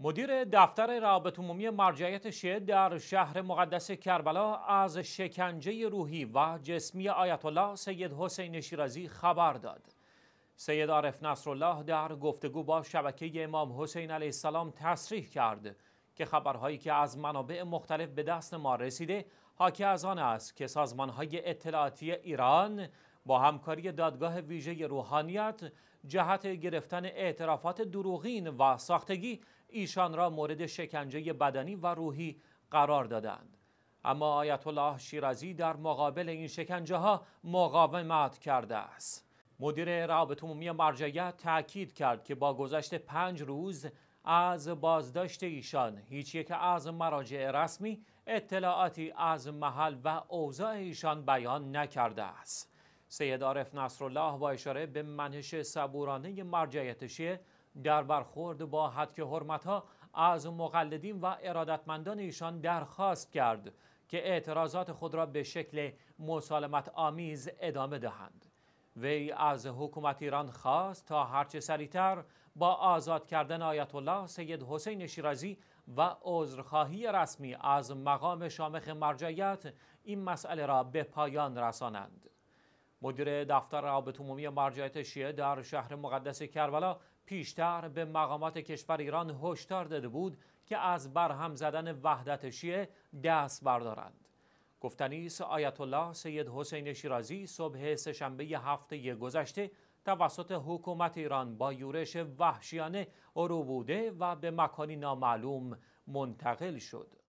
مدیر دفتر روابط عمومی مرجعیت شیعه در شهر مقدس کربلا از شکنجه روحی و جسمی آیت الله سید حسین شیرازی خبر داد. سید عارف نصرالله در گفتگو با شبکه امام حسین علیه السلام تصریح کرد که خبرهایی که از منابع مختلف به دست ما رسیده حاکی از آن است که سازمانهای اطلاعاتی ایران با همکاری دادگاه ویژه روحانیت جهت گرفتن اعترافات دروغین و ساختگی ایشان را مورد شکنجه بدنی و روحی قرار دادند اما آیت الله شیرازی در مقابل این شکنجه ها مقاومت کرده است مدیر روابط عمومی مرجعیه تاکید کرد که با گذشت پنج روز از بازداشت ایشان هیچ یک از مراجع رسمی اطلاعاتی از محل و اوضاع ایشان بیان نکرده است سید عارف نصرالله با اشاره به منش صبورانه مرجعیت شیعه در برخورد با حدک حرمتها از مقلدین و ارادتمندان ایشان درخواست کرد که اعتراضات خود را به شکل مسالمت آمیز ادامه دهند. وی از حکومت ایران خواست تا هرچه سریعتر با آزاد کردن آیت الله سید حسین شیرازی و عذرخواهی رسمی از مقام شامخ مرجعیت این مسئله را به پایان رسانند. مدیر دفتر روابط عمومی مرجعیت شیعه در شهر مقدس کربلا پیشتر به مقامات کشور ایران هشدار داده بود که از برهم زدن وحدت شیعه دست بردارند گفتنی آیت الله سید حسین شیرازی صبح سهشنبه هفته گذشته توسط حکومت ایران با یورش وحشیانه بوده و به مکانی نامعلوم منتقل شد